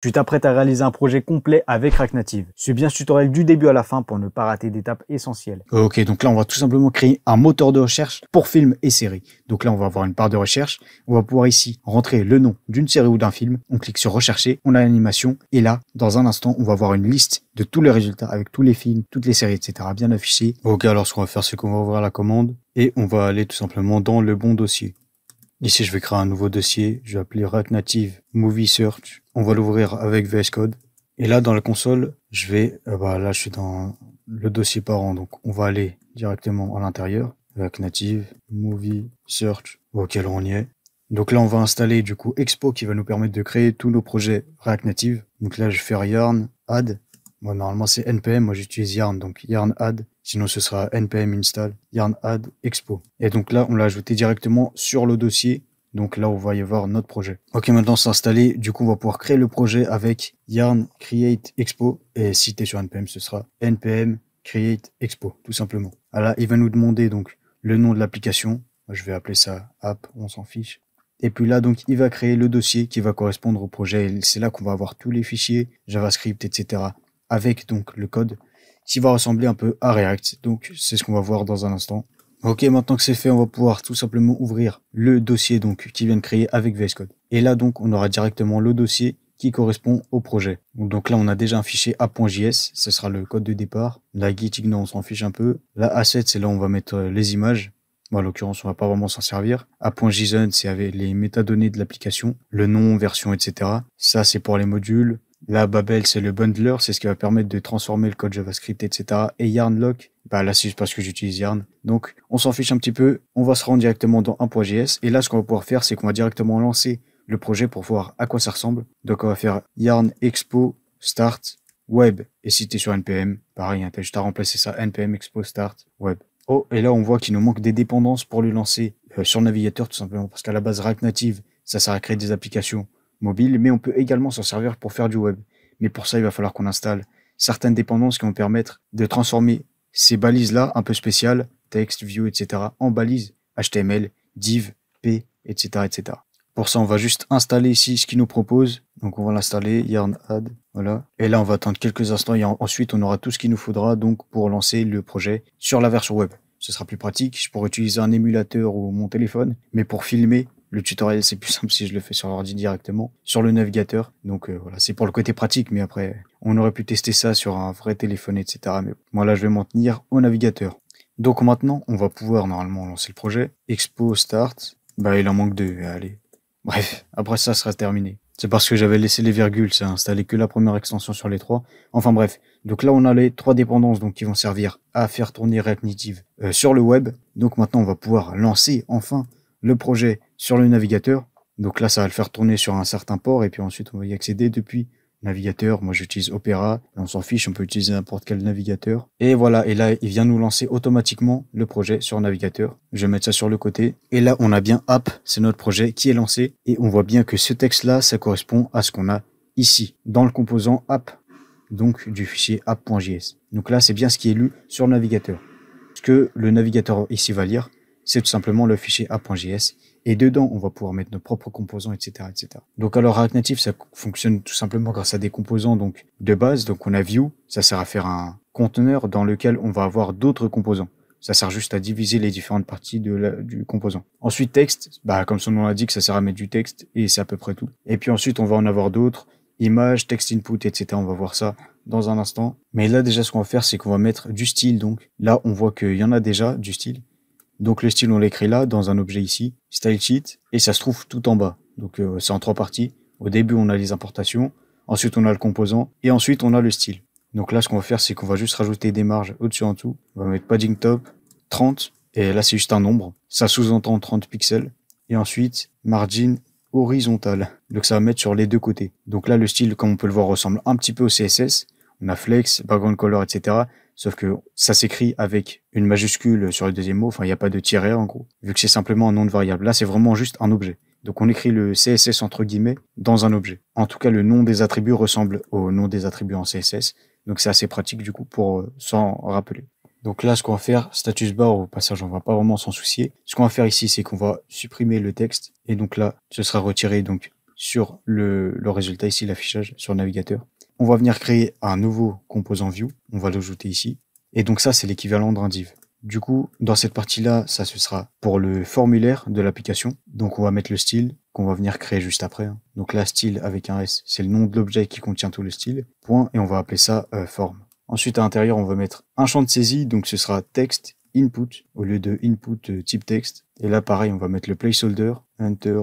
Tu t'apprêtes à réaliser un projet complet avec React Native. Suis bien ce tutoriel du début à la fin pour ne pas rater d'étapes essentielles. Ok, donc là, on va tout simplement créer un moteur de recherche pour films et séries. Donc là, on va avoir une part de recherche. On va pouvoir ici rentrer le nom d'une série ou d'un film. On clique sur rechercher, on a l'animation. Et là, dans un instant, on va avoir une liste de tous les résultats avec tous les films, toutes les séries, etc. bien affichés. Ok, alors ce qu'on va faire, c'est qu'on va ouvrir la commande et on va aller tout simplement dans le bon dossier. Ici, je vais créer un nouveau dossier. Je vais appeler React Native Movie Search. On va l'ouvrir avec VS Code. Et là, dans la console, je vais, euh, bah, là, je suis dans le dossier parent. Donc, on va aller directement à l'intérieur. React Native Movie Search. Auquel on y est. Donc là, on va installer du coup Expo qui va nous permettre de créer tous nos projets React Native. Donc là, je vais faire Yarn, Add. moi normalement, c'est NPM. Moi, j'utilise Yarn. Donc Yarn, Add. Sinon, ce sera npm install yarn add expo. Et donc là, on l'a ajouté directement sur le dossier. Donc là, on va y avoir notre projet. Ok, maintenant c'est installé. Du coup, on va pouvoir créer le projet avec yarn create expo. Et si tu es sur npm, ce sera npm create expo, tout simplement. Alors, il va nous demander donc le nom de l'application. Je vais appeler ça app, on s'en fiche. Et puis là, donc, il va créer le dossier qui va correspondre au projet. C'est là qu'on va avoir tous les fichiers, JavaScript, etc. avec donc le code qui va ressembler un peu à React. Donc c'est ce qu'on va voir dans un instant. Ok, maintenant que c'est fait, on va pouvoir tout simplement ouvrir le dossier donc qui vient de créer avec VS Code. Et là donc on aura directement le dossier qui correspond au projet. Donc là, on a déjà un fichier app.js, ce sera le code de départ. La Gitignore on s'en fiche un peu. La asset, c'est là où on va mettre euh, les images. en l'occurrence, on va pas vraiment s'en servir. App.json, c'est avec les métadonnées de l'application, le nom, version, etc. Ça, c'est pour les modules. La Babel, c'est le bundler, c'est ce qui va permettre de transformer le code JavaScript, etc. Et YarnLock, bah là, c'est parce que j'utilise Yarn. Donc, on s'en fiche un petit peu, on va se rendre directement dans 1.js. Et là, ce qu'on va pouvoir faire, c'est qu'on va directement lancer le projet pour voir à quoi ça ressemble. Donc, on va faire Yarn Expo Start Web. Et si tu es sur NPM, pareil, hein, tu as juste à remplacer ça NPM Expo Start Web. Oh, et là, on voit qu'il nous manque des dépendances pour le lancer euh, sur le navigateur, tout simplement, parce qu'à la base, React Native, ça sert à créer des applications mobile, mais on peut également s'en servir pour faire du web. Mais pour ça, il va falloir qu'on installe certaines dépendances qui vont permettre de transformer ces balises-là un peu spéciales, texte, view, etc., en balises HTML, div, p, etc., etc. Pour ça, on va juste installer ici ce qu'il nous propose. Donc, on va l'installer, yarn add, voilà. Et là, on va attendre quelques instants et ensuite, on aura tout ce qu'il nous faudra donc pour lancer le projet sur la version web. Ce sera plus pratique. Je pourrais utiliser un émulateur ou mon téléphone, mais pour filmer, le tutoriel, c'est plus simple si je le fais sur l'ordi directement, sur le navigateur. Donc euh, voilà, c'est pour le côté pratique, mais après, on aurait pu tester ça sur un vrai téléphone, etc. Mais moi, là, je vais m'en tenir au navigateur. Donc maintenant, on va pouvoir normalement lancer le projet. Expo, start. Bah, il en manque deux, allez. Bref, après ça sera terminé. C'est parce que j'avais laissé les virgules, ça installé que la première extension sur les trois. Enfin bref, donc là on a les trois dépendances donc qui vont servir à faire tourner React Native euh, sur le web. Donc maintenant on va pouvoir lancer enfin le projet sur le navigateur. Donc là, ça va le faire tourner sur un certain port et puis ensuite on va y accéder depuis navigateur. Moi, j'utilise Opera. On s'en fiche, on peut utiliser n'importe quel navigateur. Et voilà, et là, il vient nous lancer automatiquement le projet sur navigateur. Je vais mettre ça sur le côté. Et là, on a bien app, c'est notre projet qui est lancé. Et on voit bien que ce texte-là, ça correspond à ce qu'on a ici, dans le composant app, donc du fichier app.js. Donc là, c'est bien ce qui est lu sur navigateur. Ce que le navigateur ici va lire, c'est tout simplement le fichier app.js. Et dedans, on va pouvoir mettre nos propres composants, etc., etc. Donc, alors, React Native, ça fonctionne tout simplement grâce à des composants, donc, de base. Donc, on a View. Ça sert à faire un conteneur dans lequel on va avoir d'autres composants. Ça sert juste à diviser les différentes parties de du composant. Ensuite, texte. Bah, comme son nom l'indique, ça sert à mettre du texte et c'est à peu près tout. Et puis ensuite, on va en avoir d'autres. Images, Text input, etc. On va voir ça dans un instant. Mais là, déjà, ce qu'on va faire, c'est qu'on va mettre du style. Donc là, on voit qu'il y en a déjà du style. Donc le style, on l'écrit là, dans un objet ici, style sheet, et ça se trouve tout en bas. Donc euh, c'est en trois parties. Au début, on a les importations, ensuite on a le composant, et ensuite on a le style. Donc là, ce qu'on va faire, c'est qu'on va juste rajouter des marges au-dessus en tout. On va mettre padding top, 30, et là c'est juste un nombre. Ça sous-entend 30 pixels. Et ensuite, margin horizontal. Donc ça va mettre sur les deux côtés. Donc là, le style, comme on peut le voir, ressemble un petit peu au CSS. On a flex, background color, etc. Sauf que ça s'écrit avec une majuscule sur le deuxième mot. Enfin, il n'y a pas de tiret en gros. Vu que c'est simplement un nom de variable. Là, c'est vraiment juste un objet. Donc on écrit le CSS entre guillemets dans un objet. En tout cas, le nom des attributs ressemble au nom des attributs en CSS. Donc c'est assez pratique du coup pour euh, s'en rappeler. Donc là, ce qu'on va faire, status bar, au passage, on va pas vraiment s'en soucier. Ce qu'on va faire ici, c'est qu'on va supprimer le texte. Et donc là, ce sera retiré donc sur le, le résultat ici, l'affichage sur le navigateur on va venir créer un nouveau composant view, on va l'ajouter ici. Et donc ça, c'est l'équivalent d'un div. Du coup, dans cette partie-là, ça ce sera pour le formulaire de l'application. Donc on va mettre le style qu'on va venir créer juste après. Hein. Donc là, style avec un S, c'est le nom de l'objet qui contient tout le style, point, et on va appeler ça euh, forme. Ensuite, à l'intérieur, on va mettre un champ de saisie, donc ce sera Text input au lieu de input euh, type texte. Et là, pareil, on va mettre le placeholder, enter,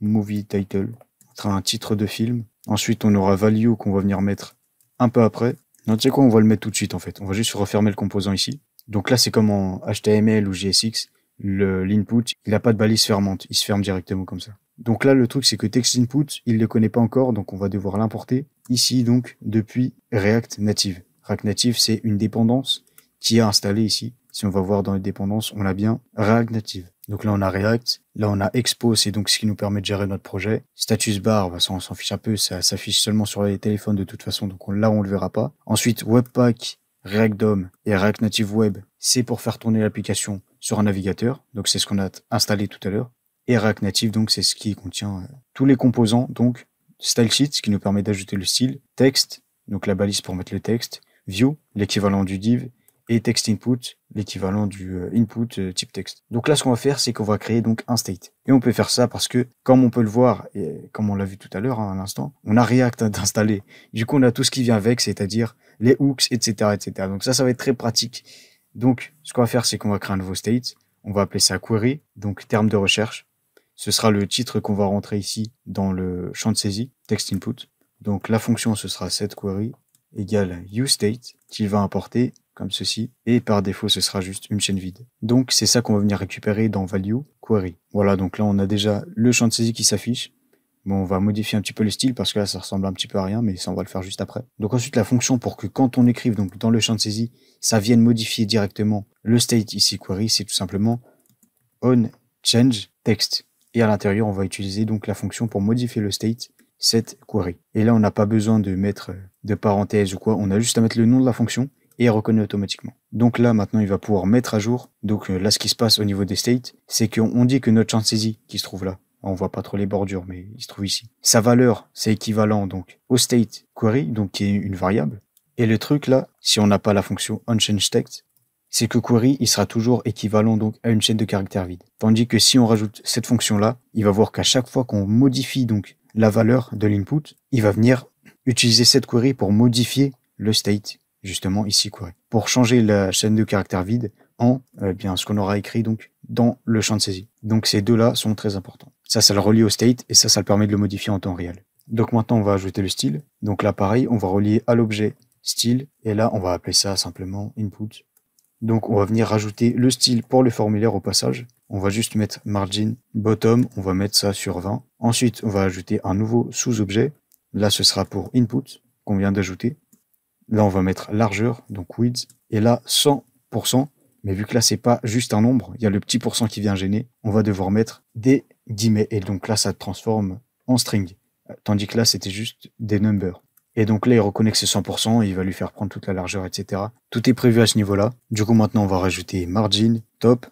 movie title, ce sera un titre de film, Ensuite, on aura value qu'on va venir mettre un peu après. Non, tu sais quoi, on va le mettre tout de suite en fait. On va juste refermer le composant ici. Donc là, c'est comme en HTML ou GSX, l'input, il n'a pas de balise fermante, il se ferme directement comme ça. Donc là, le truc, c'est que textinput input, il ne le connaît pas encore, donc on va devoir l'importer ici, donc, depuis React Native. React Native, c'est une dépendance qui est installée ici si on va voir dans les dépendances, on a bien React Native. Donc là, on a React. Là, on a Expo, c'est donc ce qui nous permet de gérer notre projet. Status bar, bah, ça, on s'en fiche un peu. Ça s'affiche seulement sur les téléphones de toute façon. Donc là, on le verra pas. Ensuite, Webpack, React DOM et React Native Web, c'est pour faire tourner l'application sur un navigateur. Donc c'est ce qu'on a installé tout à l'heure. Et React Native, donc c'est ce qui contient euh, tous les composants. Donc Style Sheet, ce qui nous permet d'ajouter le style. Texte, donc la balise pour mettre le texte. View, l'équivalent du div et text input, l'équivalent du euh, input euh, type texte. Donc là, ce qu'on va faire, c'est qu'on va créer donc un state. Et on peut faire ça parce que, comme on peut le voir, et comme on l'a vu tout à l'heure, hein, à l'instant, on a React d'installer. Du coup, on a tout ce qui vient avec, c'est-à-dire les hooks, etc., etc. Donc ça, ça va être très pratique. Donc, ce qu'on va faire, c'est qu'on va créer un nouveau state. On va appeler ça query, donc terme de recherche. Ce sera le titre qu'on va rentrer ici dans le champ de saisie, text input. Donc la fonction, ce sera cette query égale state qui va importer comme ceci, et par défaut ce sera juste une chaîne vide. Donc c'est ça qu'on va venir récupérer dans value query. Voilà, donc là on a déjà le champ de saisie qui s'affiche. Bon, on va modifier un petit peu le style parce que là ça ressemble un petit peu à rien, mais ça on va le faire juste après. Donc ensuite la fonction pour que quand on écrive donc dans le champ de saisie, ça vienne modifier directement le state ici query, c'est tout simplement on change text. Et à l'intérieur, on va utiliser donc la fonction pour modifier le state cette query. Et là, on n'a pas besoin de mettre euh, de parenthèse ou quoi, on a juste à mettre le nom de la fonction et reconnu reconnaît automatiquement. Donc là, maintenant, il va pouvoir mettre à jour. Donc euh, là, ce qui se passe au niveau des states, c'est qu'on dit que notre champ saisie qui se trouve là, on voit pas trop les bordures, mais il se trouve ici. Sa valeur, c'est équivalent donc au state query, donc qui est une variable. Et le truc là, si on n'a pas la fonction onChangeText, c'est que query, il sera toujours équivalent donc à une chaîne de caractères vides. Tandis que si on rajoute cette fonction là, il va voir qu'à chaque fois qu'on modifie donc la valeur de l'input, il va venir utiliser cette query pour modifier le state justement ici Pour changer la chaîne de caractère vide en euh, bien ce qu'on aura écrit donc dans le champ de saisie. Donc ces deux-là sont très importants. Ça, ça le relie au state et ça, ça le permet de le modifier en temps réel. Donc maintenant, on va ajouter le style. Donc là, pareil, on va relier à l'objet style et là, on va appeler ça simplement input. Donc on va venir rajouter le style pour le formulaire au passage. On va juste mettre margin bottom, on va mettre ça sur 20. Ensuite, on va ajouter un nouveau sous-objet. Là, ce sera pour input qu'on vient d'ajouter. Là, on va mettre largeur, donc width, et là, 100%. Mais vu que là, c'est pas juste un nombre, il y a le petit pourcent qui vient gêner, on va devoir mettre des guillemets. Et donc là, ça transforme en string. Euh, tandis que là, c'était juste des numbers. Et donc là, il reconnaît que c'est 100%, il va lui faire prendre toute la largeur, etc. Tout est prévu à ce niveau-là. Du coup, maintenant, on va rajouter margin, top.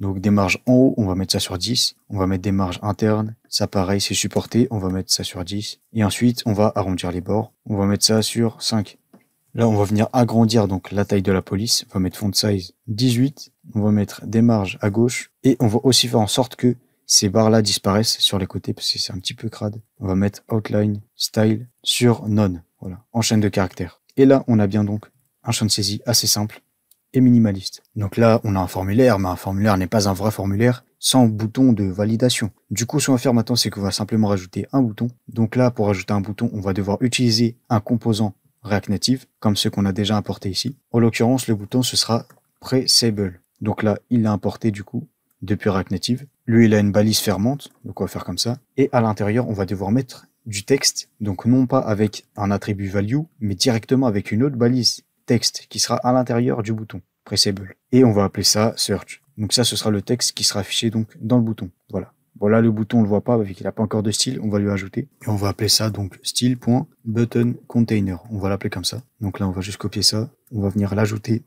Donc des marges en haut, on va mettre ça sur 10. On va mettre des marges internes. Ça, pareil, c'est supporté. On va mettre ça sur 10. Et ensuite, on va arrondir les bords. On va mettre ça sur 5. Là, on va venir agrandir donc la taille de la police. On va mettre font size 18. On va mettre des marges à gauche. Et on va aussi faire en sorte que ces barres-là disparaissent sur les côtés parce que c'est un petit peu crade. On va mettre outline, style sur none. Voilà, en chaîne de caractères. Et là, on a bien donc un champ de saisie assez simple et minimaliste. Donc là, on a un formulaire, mais un formulaire n'est pas un vrai formulaire sans bouton de validation. Du coup, ce qu'on va faire maintenant, c'est qu'on va simplement rajouter un bouton. Donc là, pour rajouter un bouton, on va devoir utiliser un composant React Native, comme ceux qu'on a déjà importé ici. En l'occurrence, le bouton, ce sera pre Donc là, il l'a importé du coup depuis React Native. Lui, il a une balise fermante, donc on va faire comme ça. Et à l'intérieur, on va devoir mettre du texte, donc non pas avec un attribut value, mais directement avec une autre balise texte qui sera à l'intérieur du bouton pressable. Et on va appeler ça search. Donc ça, ce sera le texte qui sera affiché donc dans le bouton. Voilà. Voilà, le bouton, on le voit pas, vu qu'il n'a pas encore de style, on va lui ajouter. Et on va appeler ça donc style.buttonContainer. On va l'appeler comme ça. Donc là, on va juste copier ça. On va venir l'ajouter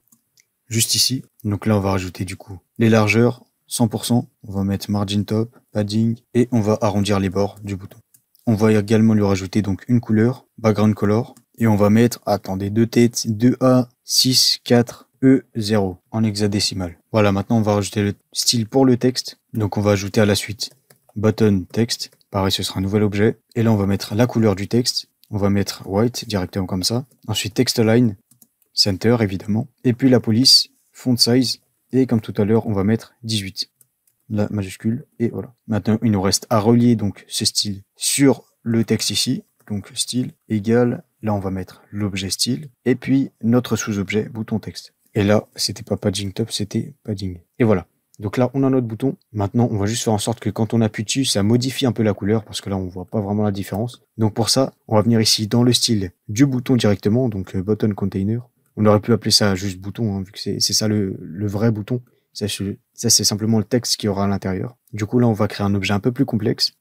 juste ici. Donc là, on va rajouter du coup les largeurs, 100%. On va mettre margin top, padding, et on va arrondir les bords du bouton. On va également lui rajouter donc une couleur, background color, et on va mettre, attendez, deux têtes, deux a 4 e 0 en hexadécimal. Voilà, maintenant on va rajouter le style pour le texte. Donc on va ajouter à la suite button texte. Pareil, ce sera un nouvel objet. Et là, on va mettre la couleur du texte. On va mettre white directement comme ça. Ensuite, text line, center évidemment. Et puis la police, font size. Et comme tout à l'heure, on va mettre 18. La majuscule. Et voilà. Maintenant, il nous reste à relier donc ce style sur le texte ici. Donc style égale Là, on va mettre l'objet style et puis notre sous-objet bouton texte. Et là, c'était pas padding top, c'était padding. Et voilà. Donc là, on a notre bouton. Maintenant, on va juste faire en sorte que quand on appuie dessus, ça modifie un peu la couleur parce que là, on voit pas vraiment la différence. Donc pour ça, on va venir ici dans le style du bouton directement, donc euh, button container. On aurait pu appeler ça juste bouton, hein, vu que c'est ça le, le vrai bouton. Ça, c'est simplement le texte qui aura à l'intérieur. Du coup, là, on va créer un objet un peu plus complexe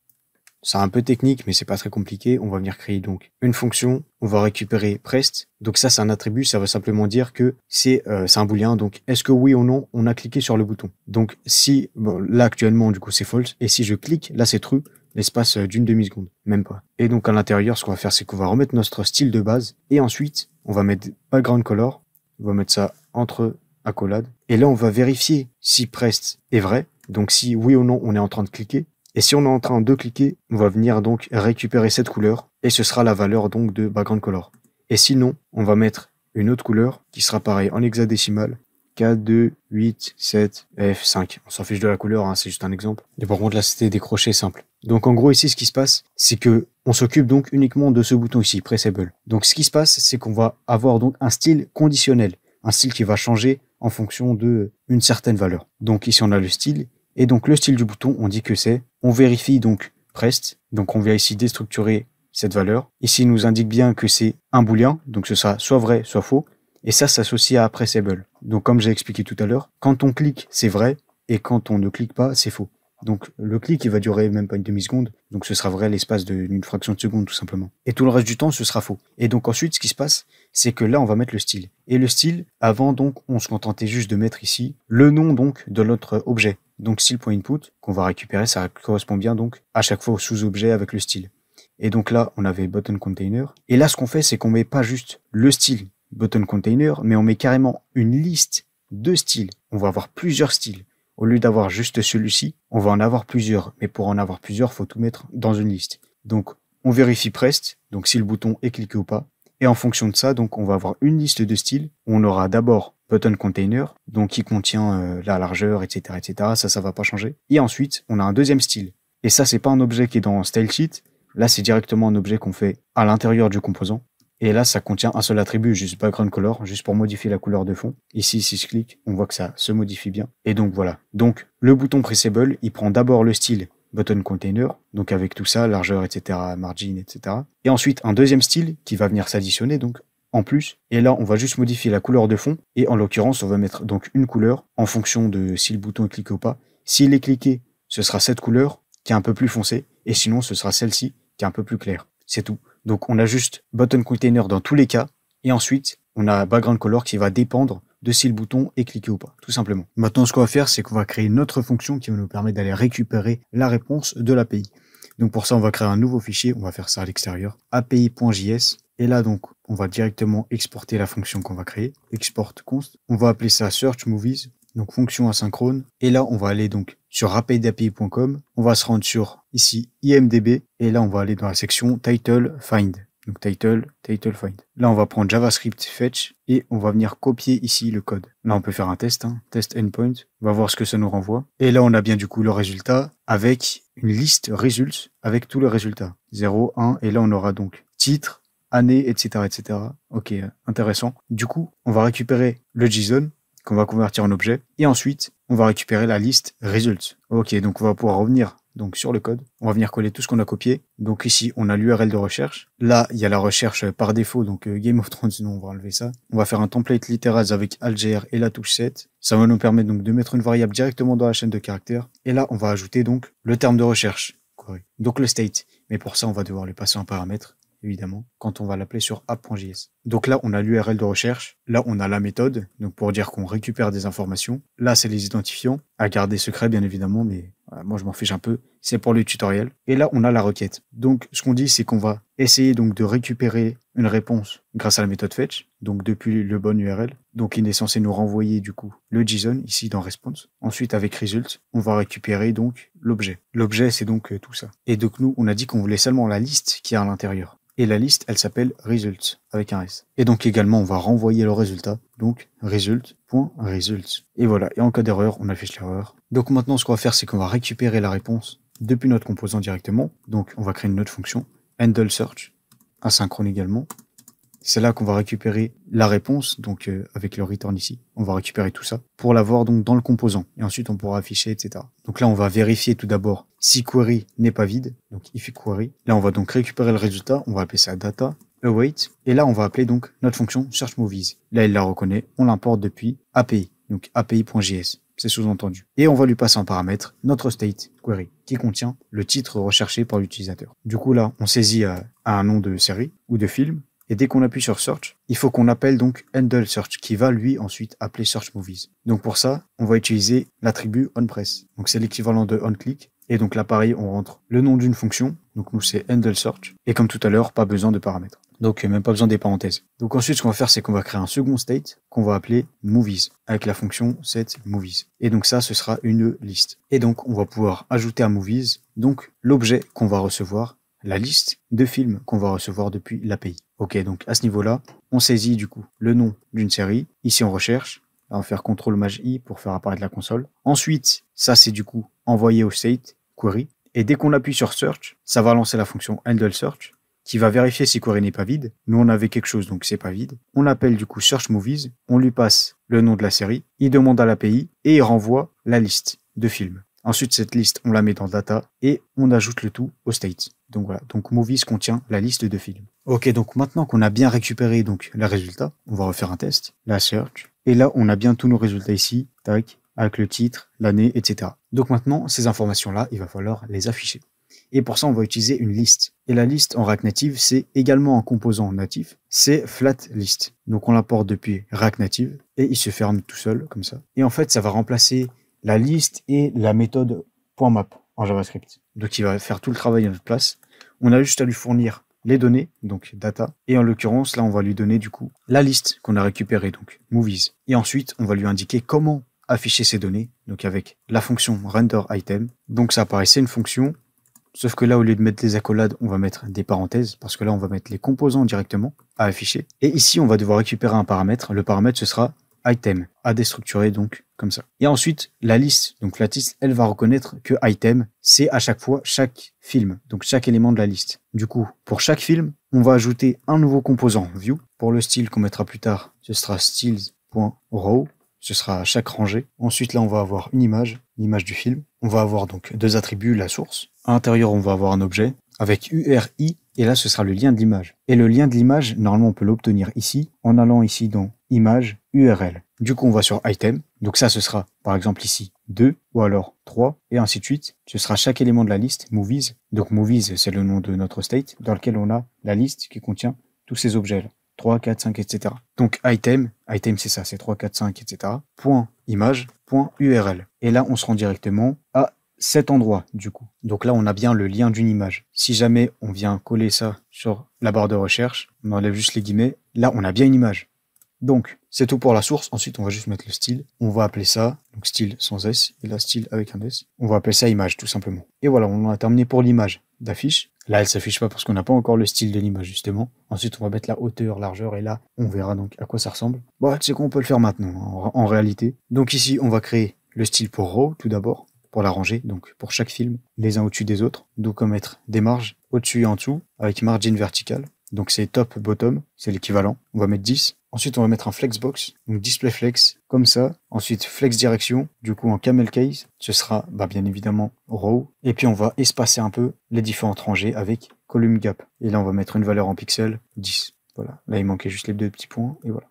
c'est un peu technique, mais c'est pas très compliqué. On va venir créer donc une fonction. On va récupérer prest. Donc ça, c'est un attribut. Ça va simplement dire que c'est euh, un boulien. Donc est-ce que oui ou non, on a cliqué sur le bouton. Donc si bon, là actuellement du coup c'est false et si je clique, là c'est true l'espace euh, d'une demi-seconde, même pas. Et donc à l'intérieur, ce qu'on va faire, c'est qu'on va remettre notre style de base et ensuite on va mettre background color. On va mettre ça entre accolades. Et là, on va vérifier si prest est vrai. Donc si oui ou non, on est en train de cliquer. Et si on est en train de cliquer, on va venir donc récupérer cette couleur et ce sera la valeur donc de background color. Et sinon, on va mettre une autre couleur qui sera pareil en hexadécimal. 4, 2, 8, 7, F5. On s'en fiche de la couleur, hein, c'est juste un exemple. Et par contre, là, c'était des crochets simples. Donc, en gros, ici, ce qui se passe, c'est que on s'occupe donc uniquement de ce bouton ici, Pressable. Donc, ce qui se passe, c'est qu'on va avoir donc un style conditionnel. Un style qui va changer en fonction d'une certaine valeur. Donc, ici, on a le style et donc le style du bouton, on dit que c'est. On vérifie donc prest. donc on vient ici déstructurer cette valeur. Ici, il nous indique bien que c'est un boolean. donc ce sera soit vrai, soit faux. Et ça s'associe à pressable. Donc comme j'ai expliqué tout à l'heure, quand on clique, c'est vrai, et quand on ne clique pas, c'est faux. Donc le clic, il va durer même pas une demi-seconde, donc ce sera vrai l'espace d'une fraction de seconde tout simplement. Et tout le reste du temps, ce sera faux. Et donc ensuite, ce qui se passe, c'est que là, on va mettre le style. Et le style, avant donc, on se contentait juste de mettre ici le nom donc de notre objet. Donc style.input, input qu'on va récupérer, ça correspond bien donc à chaque fois au sous-objet avec le style. Et donc là, on avait button container. Et là, ce qu'on fait, c'est qu'on met pas juste le style button container, mais on met carrément une liste de styles. On va avoir plusieurs styles. Au lieu d'avoir juste celui-ci, on va en avoir plusieurs. Mais pour en avoir plusieurs, faut tout mettre dans une liste. Donc, on vérifie Prest, donc si le bouton est cliqué ou pas. Et en fonction de ça, donc, on va avoir une liste de styles. On aura d'abord Button Container, donc qui contient euh, la largeur, etc., etc. Ça, ça va pas changer. Et ensuite, on a un deuxième style. Et ça, c'est pas un objet qui est dans Style Sheet. Là, c'est directement un objet qu'on fait à l'intérieur du composant. Et là, ça contient un seul attribut, juste background color, juste pour modifier la couleur de fond. Ici, si je clique, on voit que ça se modifie bien. Et donc voilà. Donc, le bouton Pressable, il prend d'abord le style button container, donc avec tout ça, largeur, etc., margin, etc. Et ensuite, un deuxième style qui va venir s'additionner, donc en plus. Et là, on va juste modifier la couleur de fond. Et en l'occurrence, on va mettre donc une couleur en fonction de si le bouton est cliqué ou pas. S'il est cliqué, ce sera cette couleur qui est un peu plus foncée. Et sinon, ce sera celle-ci qui est un peu plus claire. C'est tout. Donc, on a juste button container dans tous les cas. Et ensuite, on a background color qui va dépendre de si le bouton est cliqué ou pas, tout simplement. Maintenant, ce qu'on va faire, c'est qu'on va créer notre fonction qui va nous permettre d'aller récupérer la réponse de l'API. Donc pour ça, on va créer un nouveau fichier, on va faire ça à l'extérieur, api.js, et là, donc, on va directement exporter la fonction qu'on va créer. Export const. On va appeler ça search movies. Donc, fonction asynchrone. Et là, on va aller donc sur rapidapi.com. On va se rendre sur ici IMDB. Et là, on va aller dans la section title find. Donc title, title find. Là, on va prendre JavaScript fetch et on va venir copier ici le code. Là, on peut faire un test, hein. test endpoint. On va voir ce que ça nous renvoie. Et là, on a bien du coup le résultat avec une liste results avec tous les résultats. 0, 1. Et là, on aura donc titre, année, etc., etc. Ok, intéressant. Du coup, on va récupérer le JSON qu'on va convertir en objet et ensuite, on va récupérer la liste results. Ok, donc on va pouvoir revenir donc sur le code. On va venir coller tout ce qu'on a copié. Donc ici, on a l'URL de recherche. Là, il y a la recherche par défaut, donc euh, Game of Thrones, Nous, on va enlever ça. On va faire un template littéral avec alger et la touche 7. Ça va nous permettre donc de mettre une variable directement dans la chaîne de caractères. Et là, on va ajouter donc le terme de recherche. Donc le state. Mais pour ça, on va devoir le passer en paramètre évidemment, quand on va l'appeler sur app.js. Donc là, on a l'URL de recherche, là, on a la méthode, donc pour dire qu'on récupère des informations. Là, c'est les identifiants, à garder secret, bien évidemment, mais euh, moi je m'en fiche un peu, c'est pour le tutoriel. Et là, on a la requête. Donc, ce qu'on dit, c'est qu'on va essayer donc de récupérer une réponse grâce à la méthode fetch, donc depuis le bon URL. Donc, il est censé nous renvoyer du coup le JSON ici dans response. Ensuite, avec result, on va récupérer donc l'objet. L'objet, c'est donc euh, tout ça. Et donc, nous, on a dit qu'on voulait seulement la liste qui est à l'intérieur. Et la liste, elle s'appelle result avec un S. Et donc également, on va renvoyer le résultat. Donc result.result. Et voilà. Et en cas d'erreur, on affiche l'erreur. Donc maintenant, ce qu'on va faire, c'est qu'on va récupérer la réponse depuis notre composant directement. Donc on va créer une autre fonction, handle search, asynchrone également. C'est là qu'on va récupérer la réponse, donc euh, avec le return ici. On va récupérer tout ça pour l'avoir donc dans le composant. Et ensuite, on pourra afficher, etc. Donc là, on va vérifier tout d'abord si query n'est pas vide. Donc if query. Là, on va donc récupérer le résultat. On va appeler ça data await, et là on va appeler donc notre fonction search movies. Là il la reconnaît, on l'importe depuis API, donc api.js, c'est sous-entendu. Et on va lui passer en paramètre notre state query, qui contient le titre recherché par l'utilisateur. Du coup là, on saisit euh, un nom de série ou de film, et dès qu'on appuie sur Search, il faut qu'on appelle donc handle search qui va lui ensuite appeler search movies. Donc pour ça, on va utiliser l'attribut onPress. Donc c'est l'équivalent de onClick. Et donc là pareil, on rentre le nom d'une fonction. Donc nous c'est handle search. Et comme tout à l'heure, pas besoin de paramètres. Donc, même pas besoin des parenthèses. Donc ensuite, ce qu'on va faire, c'est qu'on va créer un second state qu'on va appeler movies avec la fonction SetMovies. movies. Et donc ça, ce sera une liste. Et donc, on va pouvoir ajouter à movies, donc l'objet qu'on va recevoir la liste de films qu'on va recevoir depuis l'API. Ok, donc à ce niveau-là, on saisit du coup le nom d'une série. Ici, on recherche. on va faire CTRL maj I pour faire apparaître la console. Ensuite, ça c'est du coup envoyé au state query. Et dès qu'on appuie sur search, ça va lancer la fonction handle search qui va vérifier si Query n'est pas vide. Nous, on avait quelque chose, donc c'est pas vide. On appelle du coup Search Movies, on lui passe le nom de la série, il demande à l'API et il renvoie la liste de films. Ensuite, cette liste, on la met dans Data et on ajoute le tout au state. Donc voilà, donc Movies contient la liste de films. Ok, donc maintenant qu'on a bien récupéré donc les résultats, on va refaire un test, la search. Et là, on a bien tous nos résultats ici, tac, avec le titre, l'année, etc. Donc maintenant, ces informations-là, il va falloir les afficher. Et pour ça, on va utiliser une liste. Et la liste en React Native, c'est également un composant natif, c'est FlatList. Donc on l'apporte depuis React Native et il se ferme tout seul comme ça. Et en fait, ça va remplacer la liste et la méthode .map en JavaScript. Donc il va faire tout le travail à notre place. On a juste à lui fournir les données, donc data, et en l'occurrence, là, on va lui donner du coup la liste qu'on a récupérée, donc movies. Et ensuite, on va lui indiquer comment afficher ces données, donc avec la fonction RenderItem. Donc ça apparaissait une fonction Sauf que là, au lieu de mettre des accolades, on va mettre des parenthèses, parce que là, on va mettre les composants directement à afficher. Et ici, on va devoir récupérer un paramètre. Le paramètre, ce sera item, à déstructurer donc comme ça. Et ensuite, la liste, donc la liste, elle va reconnaître que item, c'est à chaque fois chaque film, donc chaque élément de la liste. Du coup, pour chaque film, on va ajouter un nouveau composant, view. Pour le style qu'on mettra plus tard, ce sera styles.row, ce sera à chaque rangée. Ensuite, là, on va avoir une image, l'image du film. On va avoir donc deux attributs, la source, à l'intérieur, on va avoir un objet avec URI, et là, ce sera le lien de l'image. Et le lien de l'image, normalement, on peut l'obtenir ici, en allant ici dans Image, URL. Du coup, on va sur Item. Donc ça, ce sera, par exemple, ici, 2, ou alors 3, et ainsi de suite. Ce sera chaque élément de la liste, Movies. Donc Movies, c'est le nom de notre state, dans lequel on a la liste qui contient tous ces objets-là. 3, 4, 5, etc. Donc item, item c'est ça, c'est 3, 4, 5, etc. Point image, point URL. Et là, on se rend directement à cet endroit, du coup. Donc là, on a bien le lien d'une image. Si jamais on vient coller ça sur la barre de recherche, on enlève juste les guillemets, là, on a bien une image. Donc, c'est tout pour la source. Ensuite, on va juste mettre le style. On va appeler ça, donc style sans S, et là, style avec un S. On va appeler ça image, tout simplement. Et voilà, on a terminé pour l'image d'affiche. Là, elle s'affiche pas parce qu'on n'a pas encore le style de l'image, justement. Ensuite, on va mettre la hauteur, largeur, et là, on verra donc à quoi ça ressemble. Bon, c'est qu'on peut le faire maintenant, en, réalité. Donc ici, on va créer le style pour raw tout d'abord pour la ranger, donc pour chaque film, les uns au-dessus des autres, d'où commettre des marges au-dessus et en dessous, avec margin verticale. Donc c'est top bottom, c'est l'équivalent. On va mettre 10. Ensuite, on va mettre un flexbox, donc display flex, comme ça. Ensuite, flex direction, du coup en camel case, ce sera bah, bien évidemment row. Et puis on va espacer un peu les différentes rangées avec column gap. Et là, on va mettre une valeur en pixels, 10. Voilà, là il manquait juste les deux petits points, et voilà.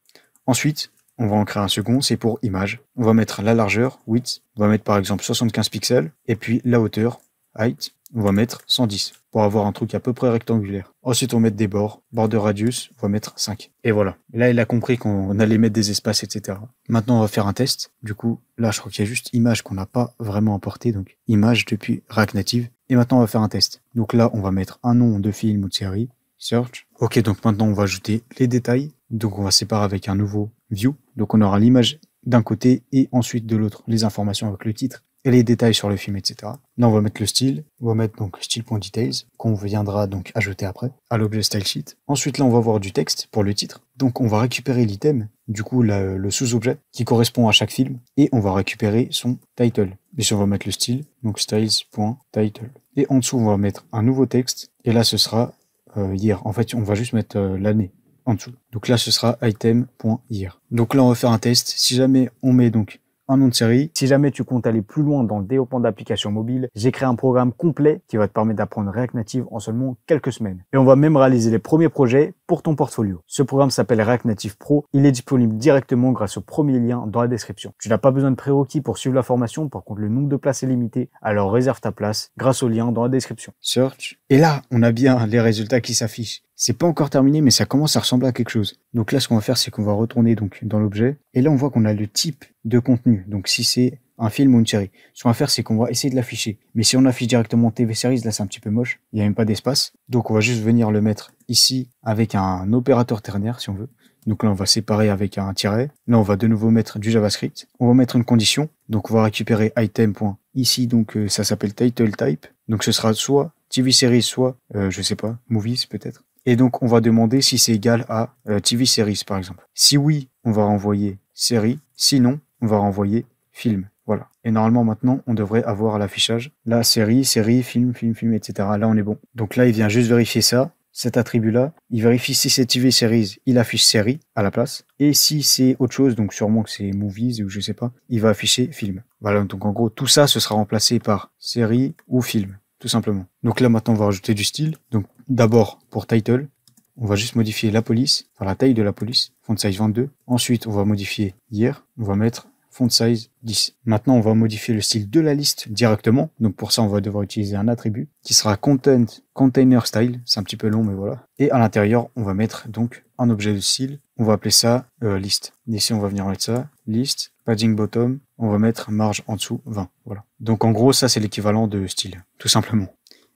Ensuite, on va en créer un second, c'est pour image. On va mettre la largeur, width, on va mettre par exemple 75 pixels, et puis la hauteur, height, on va mettre 110 pour avoir un truc à peu près rectangulaire. Ensuite, on va mettre des bords, de radius, on va mettre 5. Et voilà. Là, il a compris qu'on allait mettre des espaces, etc. Maintenant, on va faire un test. Du coup, là, je crois qu'il y a juste image qu'on n'a pas vraiment apporté. donc image depuis React Native. Et maintenant, on va faire un test. Donc là, on va mettre un nom de film ou de série, search. Ok, donc maintenant, on va ajouter les détails. Donc, on va séparer avec un nouveau view. Donc on aura l'image d'un côté et ensuite de l'autre, les informations avec le titre et les détails sur le film, etc. Là, on va mettre le style. On va mettre donc style.details qu'on viendra donc ajouter après à l'objet style sheet. Ensuite, là, on va voir du texte pour le titre. Donc, on va récupérer l'item, du coup, le sous-objet qui correspond à chaque film et on va récupérer son title. Et on va mettre le style, donc styles.title. Et en dessous, on va mettre un nouveau texte et là, ce sera euh, hier. En fait, on va juste mettre euh, l'année en dessous. Donc là, ce sera item.ir. Donc là, on va faire un test. Si jamais on met donc un nom de série. Si jamais tu comptes aller plus loin dans le développement d'applications mobiles, j'ai créé un programme complet qui va te permettre d'apprendre React Native en seulement quelques semaines. Et on va même réaliser les premiers projets pour ton portfolio. Ce programme s'appelle React Native Pro. Il est disponible directement grâce au premier lien dans la description. Tu n'as pas besoin de prérequis pour suivre la formation. Par contre, le nombre de places est limité. Alors réserve ta place grâce au lien dans la description. Search. Et là, on a bien les résultats qui s'affichent. C'est pas encore terminé, mais ça commence à ressembler à quelque chose. Donc là, ce qu'on va faire, c'est qu'on va retourner donc dans l'objet. Et là, on voit qu'on a le type de contenu. Donc si c'est un film ou une série. Ce qu'on va faire, c'est qu'on va essayer de l'afficher. Mais si on affiche directement TV Series, là, c'est un petit peu moche. Il n'y a même pas d'espace. Donc, on va juste venir le mettre ici avec un opérateur ternaire, si on veut. Donc là, on va séparer avec un tiret. Là, on va de nouveau mettre du JavaScript. On va mettre une condition. Donc, on va récupérer item. Ici, donc, euh, ça s'appelle title type. Donc, ce sera soit TV Series, soit, euh, je sais pas, movies peut-être. Et donc, on va demander si c'est égal à euh, TV Series, par exemple. Si oui, on va renvoyer série. Sinon, on va renvoyer film. Voilà. Et normalement, maintenant, on devrait avoir l'affichage. Là, série, série, film, film, film, etc. Là, on est bon. Donc là, il vient juste vérifier ça. Cet attribut-là, il vérifie si c'est TV Series, il affiche série à la place. Et si c'est autre chose, donc sûrement que c'est movies ou je sais pas, il va afficher film. Voilà. Donc en gros, tout ça, ce sera remplacé par série ou film tout simplement. Donc là maintenant on va rajouter du style. Donc D'abord, pour title, on va juste modifier la police, enfin la taille de la police, font size 22. Ensuite, on va modifier hier, on va mettre font size 10. Maintenant, on va modifier le style de la liste directement. Donc pour ça, on va devoir utiliser un attribut qui sera content container style. C'est un petit peu long, mais voilà. Et à l'intérieur, on va mettre donc un objet de style. On va appeler ça euh, liste. Ici, on va venir mettre ça liste, padding bottom. On va mettre marge en dessous 20. Voilà. Donc en gros, ça c'est l'équivalent de style, tout simplement.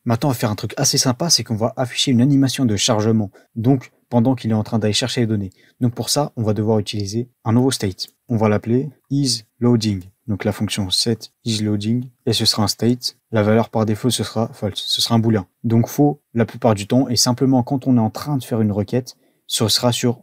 Maintenant, on va faire un truc assez sympa, c'est qu'on va afficher une animation de chargement, donc pendant qu'il est en train d'aller chercher les données. Donc pour ça, on va devoir utiliser un nouveau state. On va l'appeler isLoading. Donc la fonction set isLoading, et ce sera un state. La valeur par défaut, ce sera false, ce sera un boolean. Donc faux la plupart du temps, et simplement quand on est en train de faire une requête, ce sera sur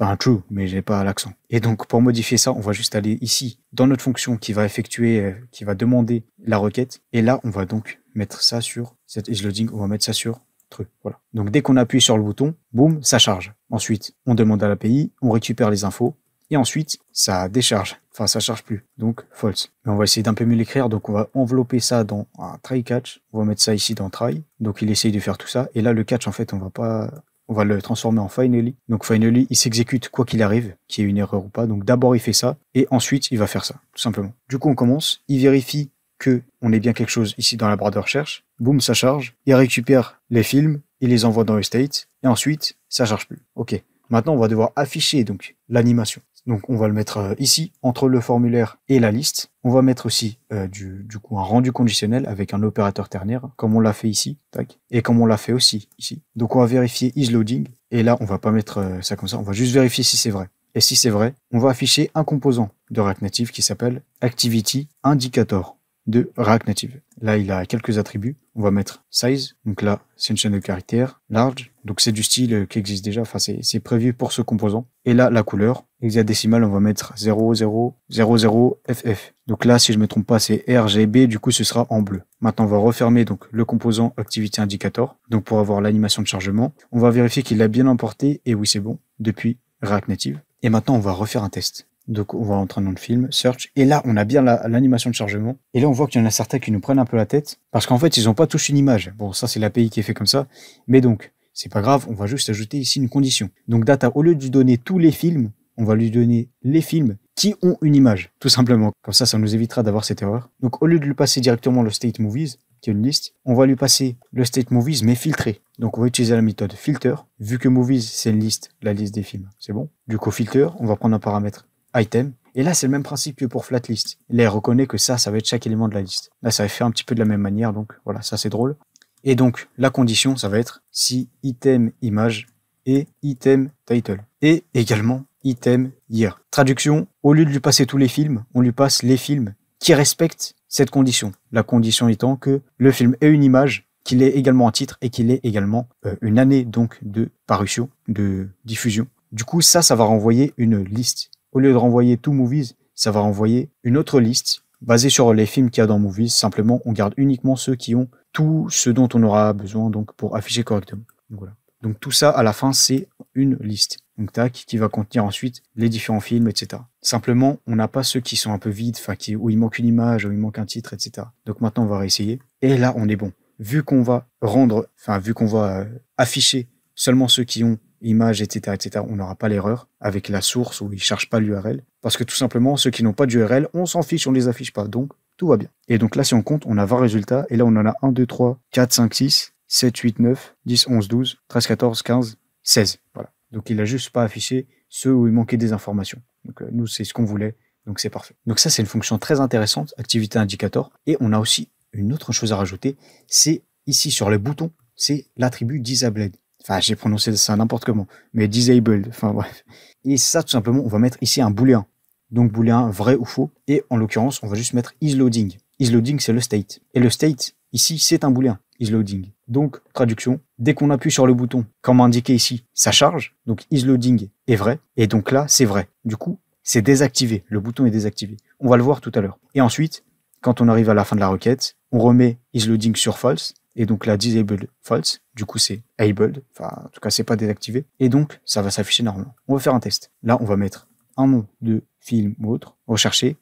Enfin, true, mais j'ai pas l'accent. Et donc, pour modifier ça, on va juste aller ici, dans notre fonction qui va effectuer, euh, qui va demander la requête. Et là, on va donc mettre ça sur cette isloading, on va mettre ça sur true. Voilà. Donc, dès qu'on appuie sur le bouton, boum, ça charge. Ensuite, on demande à l'API, on récupère les infos. Et ensuite, ça décharge. Enfin, ça charge plus. Donc, false. Mais on va essayer d'un peu mieux l'écrire. Donc, on va envelopper ça dans un try catch. On va mettre ça ici dans try. Donc, il essaye de faire tout ça. Et là, le catch, en fait, on va pas, on va le transformer en finally. Donc finally, il s'exécute quoi qu'il arrive, qu'il y ait une erreur ou pas. Donc d'abord il fait ça, et ensuite il va faire ça, tout simplement. Du coup on commence, il vérifie que on est bien quelque chose ici dans la barre de recherche. Boum, ça charge. Il récupère les films, il les envoie dans le state, et ensuite ça charge plus. Ok. Maintenant on va devoir afficher donc l'animation. Donc on va le mettre euh, ici, entre le formulaire et la liste. On va mettre aussi euh, du, du, coup un rendu conditionnel avec un opérateur ternaire, comme on l'a fait ici, tac, et comme on l'a fait aussi ici. Donc on va vérifier isLoading, et là on va pas mettre euh, ça comme ça, on va juste vérifier si c'est vrai. Et si c'est vrai, on va afficher un composant de React Native qui s'appelle Activity Indicator de React Native. Là, il a quelques attributs. On va mettre size, donc là, c'est une chaîne de caractères, large, donc c'est du style euh, qui existe déjà, enfin c'est prévu pour ce composant. Et là, la couleur, hexadécimale, on va mettre 0000 FF. Donc là, si je ne me trompe pas, c'est RGB, du coup ce sera en bleu. Maintenant, on va refermer donc le composant Activity Indicator, donc pour avoir l'animation de chargement. On va vérifier qu'il l'a bien emporté, et oui c'est bon, depuis React Native. Et maintenant, on va refaire un test. Donc on va entrer dans le film, search, et là on a bien l'animation de chargement. Et là on voit qu'il y en a certains qui nous prennent un peu la tête, parce qu'en fait ils n'ont pas touché une image. Bon ça c'est l'API qui est fait comme ça, mais donc c'est pas grave, on va juste ajouter ici une condition. Donc data, au lieu de lui donner tous les films, on va lui donner les films qui ont une image, tout simplement. Comme ça, ça nous évitera d'avoir cette erreur. Donc au lieu de lui passer directement le state movies, qui est une liste, on va lui passer le state movies, mais filtré. Donc on va utiliser la méthode filter. Vu que movies, c'est une liste, la liste des films, c'est bon. Du coup, filter, on va prendre un paramètre item. Et là, c'est le même principe que pour flatlist. Là, il reconnaît que ça, ça va être chaque élément de la liste. Là, ça va faire un petit peu de la même manière, donc voilà, ça c'est drôle. Et donc, la condition, ça va être si item image et item title. Et également item year. Traduction, au lieu de lui passer tous les films, on lui passe les films qui respectent cette condition. La condition étant que le film ait une image, qu'il ait également un titre et qu'il ait également euh, une année donc de parution, de diffusion. Du coup, ça, ça va renvoyer une liste. Au lieu de renvoyer tout movies, ça va renvoyer une autre liste basée sur les films qu'il y a dans movies. Simplement, on garde uniquement ceux qui ont tout ce dont on aura besoin donc pour afficher correctement. Donc, voilà. donc tout ça à la fin c'est une liste. Donc tac, qui va contenir ensuite les différents films, etc. Simplement, on n'a pas ceux qui sont un peu vides, enfin qui où il manque une image, où il manque un titre, etc. Donc maintenant on va réessayer. Et là on est bon. Vu qu'on va rendre, enfin vu qu'on va euh, afficher seulement ceux qui ont image, etc., etc., on n'aura pas l'erreur avec la source où il ne pas l'URL. Parce que tout simplement, ceux qui n'ont pas d'URL, on s'en fiche, on les affiche pas. Donc, tout va bien. Et donc là, si on compte, on a 20 résultats. Et là, on en a 1, 2, 3, 4, 5, 6, 7, 8, 9, 10, 11, 12, 13, 14, 15, 16. Voilà. Donc il a juste pas affiché ceux où il manquait des informations. Donc euh, nous, c'est ce qu'on voulait. Donc c'est parfait. Donc ça, c'est une fonction très intéressante, activité indicator. Et on a aussi une autre chose à rajouter, c'est ici sur le bouton, c'est l'attribut disabled. Enfin, j'ai prononcé ça n'importe comment, mais disabled, enfin bref. Et ça, tout simplement, on va mettre ici un booléen donc booléen vrai ou faux, et en l'occurrence, on va juste mettre isLoading. IsLoading, c'est le state. Et le state, ici, c'est un booléen, isLoading. Donc, traduction, dès qu'on appuie sur le bouton, comme indiqué ici, ça charge, donc isLoading est vrai, et donc là, c'est vrai. Du coup, c'est désactivé, le bouton est désactivé. On va le voir tout à l'heure. Et ensuite, quand on arrive à la fin de la requête, on remet isLoading sur false, et donc là, disabled, false, du coup c'est abled, enfin en tout cas c'est pas désactivé, et donc ça va s'afficher normalement. On va faire un test. Là on va mettre un nom de film ou autre, rechercher.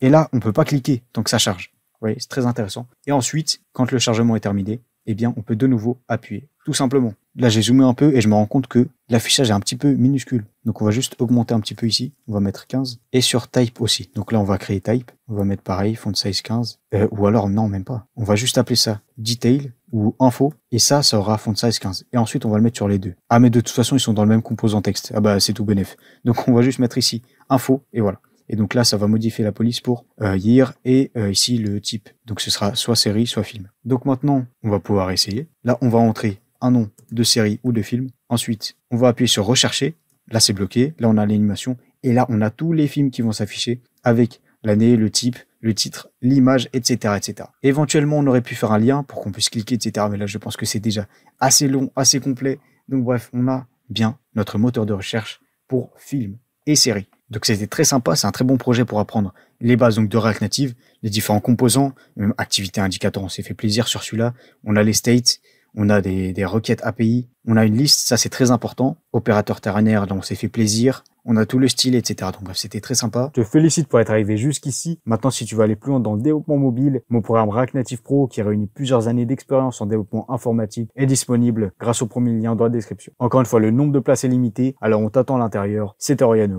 Et là, on peut pas cliquer tant que ça charge. Oui, c'est très intéressant. Et ensuite, quand le chargement est terminé, eh bien, on peut de nouveau appuyer, tout simplement. Là, j'ai zoomé un peu et je me rends compte que l'affichage est un petit peu minuscule. Donc on va juste augmenter un petit peu ici. On va mettre 15. Et sur type aussi. Donc là, on va créer type. On va mettre pareil, font size 15. Euh, ou alors, non, même pas. On va juste appeler ça detail ou info. Et ça, ça aura font size 15. Et ensuite, on va le mettre sur les deux. Ah, mais de toute façon, ils sont dans le même composant texte. Ah bah, c'est tout bénef. Donc on va juste mettre ici info et voilà. Et donc là, ça va modifier la police pour euh, year et euh, ici le type. Donc ce sera soit série, soit film. Donc maintenant, on va pouvoir essayer. Là, on va entrer un nom de série ou de film. Ensuite, on va appuyer sur rechercher. Là, c'est bloqué. Là, on a l'animation. Et là, on a tous les films qui vont s'afficher avec l'année, le type, le titre, l'image, etc., etc. Éventuellement, on aurait pu faire un lien pour qu'on puisse cliquer, etc. Mais là, je pense que c'est déjà assez long, assez complet. Donc, bref, on a bien notre moteur de recherche pour films et séries. Donc, c'était très sympa. C'est un très bon projet pour apprendre les bases donc, de React Native, les différents composants, même activité indicateur. On s'est fait plaisir sur celui-là. On a les states, on a des, requêtes API, on a une liste, ça c'est très important. Opérateur ternaire, donc on s'est fait plaisir. On a tout le style, etc. Donc bref, c'était très sympa. Je te félicite pour être arrivé jusqu'ici. Maintenant, si tu veux aller plus loin dans le développement mobile, mon programme React Native Pro, qui réunit plusieurs années d'expérience en développement informatique, est disponible grâce au premier lien dans la description. Encore une fois, le nombre de places est limité, alors on t'attend à l'intérieur. C'était Oriano.